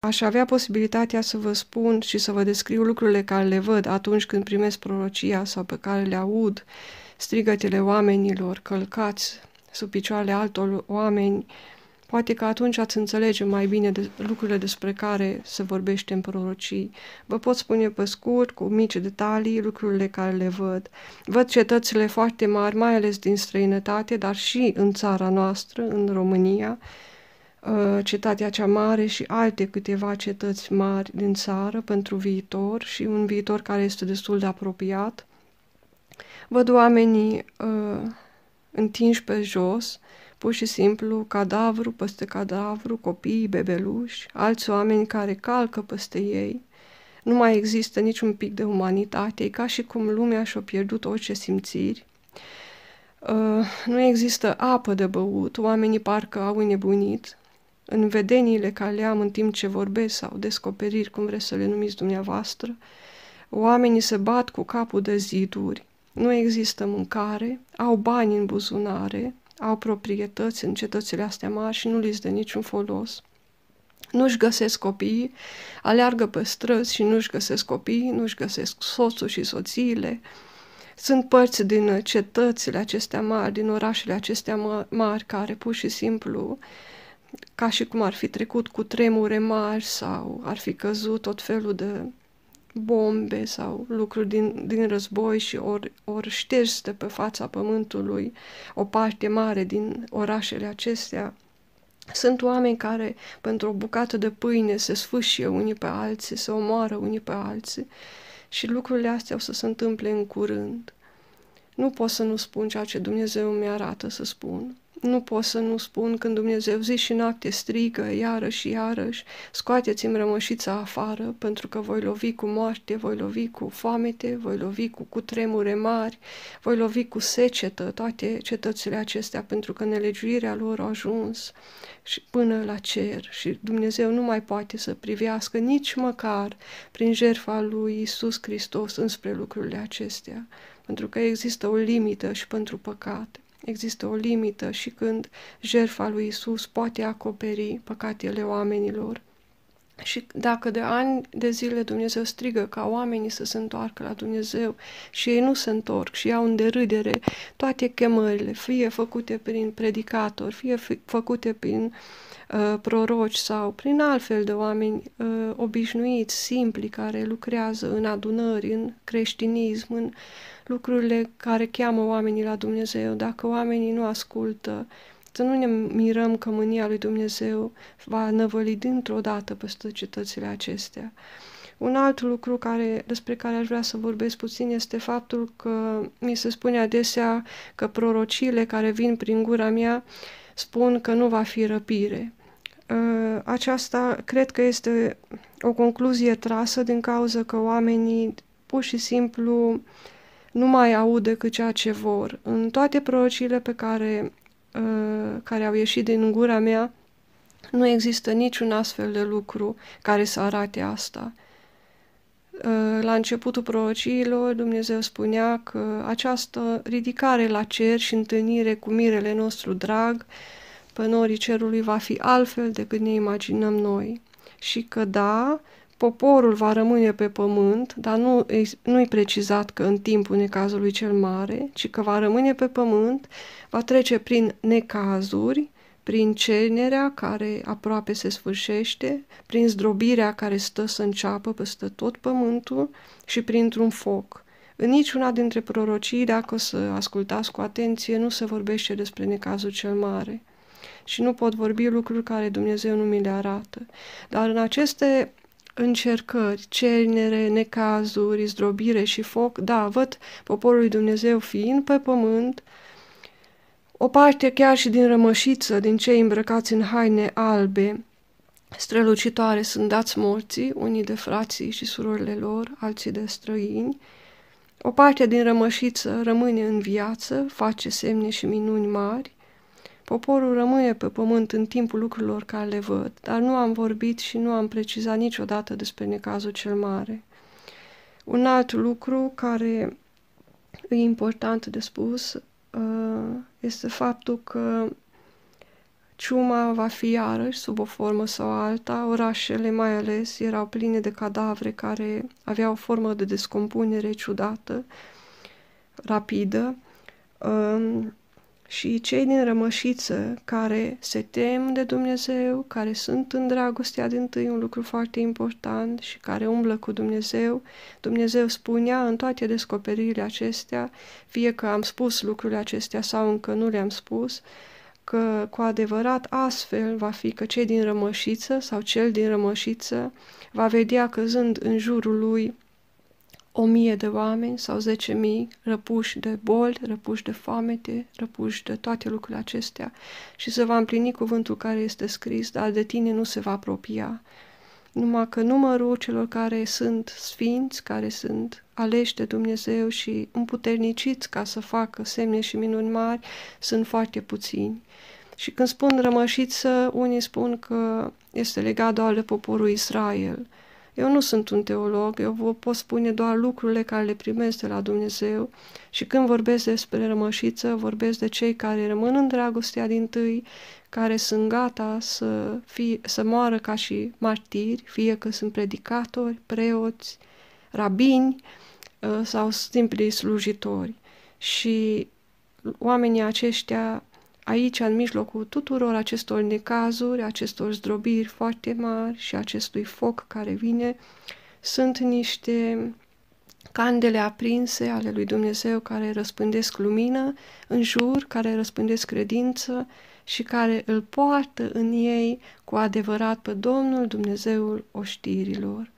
Aș avea posibilitatea să vă spun și să vă descriu lucrurile care le văd atunci când primesc prorocia sau pe care le aud, strigătele oamenilor călcați sub picioarele altor oameni, Poate că atunci ați înțelege mai bine de lucrurile despre care se vorbește în prorocii. Vă pot spune pe scurt, cu mici detalii, lucrurile care le văd. Văd cetățile foarte mari, mai ales din străinătate, dar și în țara noastră, în România, Uh, cetatea cea mare și alte câteva cetăți mari din țară pentru viitor și un viitor care este destul de apropiat. Văd oamenii uh, întinși pe jos, pur și simplu cadavru peste cadavru, copii, bebeluși, alți oameni care calcă peste ei. Nu mai există niciun pic de umanitate, e ca și cum lumea și-a pierdut orice simțiri. Uh, nu există apă de băut, oamenii parcă au înnebunit, în vedeniile care le am în timp ce vorbesc sau descoperiri, cum vreți să le numiți dumneavoastră, oamenii se bat cu capul de ziduri, nu există mâncare, au bani în buzunare, au proprietăți în cetățile astea mari și nu li de niciun folos. Nu-și găsesc copiii, aleargă pe străzi și nu-și găsesc copiii, nu-și găsesc soțul și soțiile. Sunt părți din cetățile acestea mari, din orașele acestea mari, care pur și simplu uh, ca și cum ar fi trecut cu tremure mari sau ar fi căzut tot felul de bombe sau lucruri din, din război și ori, șters șterse pe fața pământului o parte mare din orașele acestea. Sunt oameni care, pentru o bucată de pâine, se sfâșie unii pe alții, se omoară unii pe alții și lucrurile astea o să se întâmple în curând. Nu pot să nu spun ceea ce Dumnezeu mi arată să spun. Nu pot să nu spun când Dumnezeu zi și noapte strigă, iarăși, iarăși, scoateți-mi rămășița afară, pentru că voi lovi cu moarte, voi lovi cu foamete, voi lovi cu cutremure mari, voi lovi cu secetă toate cetățile acestea, pentru că nelegiuirea lor a ajuns și până la cer și Dumnezeu nu mai poate să privească nici măcar prin jertfa lui Isus Hristos înspre lucrurile acestea, pentru că există o limită și pentru păcate există o limită și când jertfa lui Isus poate acoperi păcatele oamenilor. Și dacă de ani de zile Dumnezeu strigă ca oamenii să se întoarcă la Dumnezeu și ei nu se întorc și iau în derâdere toate chemările, fie făcute prin predicatori, fie făcute prin uh, proroci sau prin altfel de oameni uh, obișnuiți, simpli, care lucrează în adunări, în creștinism, în lucrurile care cheamă oamenii la Dumnezeu, dacă oamenii nu ascultă uh, să nu ne mirăm că mânia lui Dumnezeu va năvăli dintr-o dată peste cetățile acestea. Un alt lucru care, despre care aș vrea să vorbesc puțin este faptul că mi se spune adesea că prorociile care vin prin gura mea spun că nu va fi răpire. Ă, aceasta cred că este o concluzie trasă din cauza că oamenii pur și simplu nu mai aud decât ceea ce vor. În toate prorociile pe care Uh, care au ieșit din gura mea, nu există niciun astfel de lucru care să arate asta. Uh, la începutul prorociilor, Dumnezeu spunea că această ridicare la cer și întâlnire cu mirele nostru drag, norii cerului va fi altfel decât ne imaginăm noi. Și că da, poporul va rămâne pe pământ, dar nu, nu precizat că în timpul necazului cel mare, ci că va rămâne pe pământ, va trece prin necazuri, prin cenerea care aproape se sfârșește, prin zdrobirea care stă să înceapă peste tot pământul și printr-un foc. În niciuna dintre prorocii, dacă o să ascultați cu atenție, nu se vorbește despre necazul cel mare și nu pot vorbi lucruri care Dumnezeu nu mi le arată. Dar în aceste încercări, cernere, necazuri, zdrobire și foc, da, văd poporul lui Dumnezeu fiind pe pământ, o parte chiar și din rămășiță, din cei îmbrăcați în haine albe, strălucitoare sunt dați morții, unii de frații și surorile lor, alții de străini. O parte din rămășiță rămâne în viață, face semne și minuni mari. Poporul rămâne pe pământ în timpul lucrurilor care le văd, dar nu am vorbit și nu am precizat niciodată despre necazul cel mare. Un alt lucru care e important de spus uh, este faptul că ciuma va fi iarăși, sub o formă sau alta, orașele mai ales erau pline de cadavre care aveau o formă de descompunere ciudată, rapidă. Um, și cei din rămășiță care se tem de Dumnezeu, care sunt în dragostea din tâi, un lucru foarte important, și care umblă cu Dumnezeu. Dumnezeu spunea în toate descoperirile acestea, fie că am spus lucrurile acestea sau încă nu le-am spus, că cu adevărat astfel va fi că cei din rămășiță sau cel din rămășiță va vedea căzând în jurul lui o mie de oameni sau zece mii răpuși de boli, răpuși de foamete, răpuși de toate lucrurile acestea și se va împlini cuvântul care este scris, dar de tine nu se va apropia. Numai că numărul celor care sunt sfinți, care sunt aleși de Dumnezeu și împuterniciți ca să facă semne și minuni mari, sunt foarte puțini. Și când spun rămășiță, unii spun că este legat doar de poporul Israel – eu nu sunt un teolog, eu vă pot spune doar lucrurile care le primesc de la Dumnezeu și când vorbesc despre rămășiță, vorbesc de cei care rămân în dragostea din tâi, care sunt gata să, fie, să moară ca și martiri, fie că sunt predicatori, preoți, rabini ă, sau simpli slujitori. Și oamenii aceștia aici, în mijlocul tuturor acestor necazuri, acestor zdrobiri foarte mari și acestui foc care vine, sunt niște candele aprinse ale lui Dumnezeu care răspândesc lumină în jur, care răspândesc credință și care îl poartă în ei cu adevărat pe Domnul Dumnezeul oștirilor.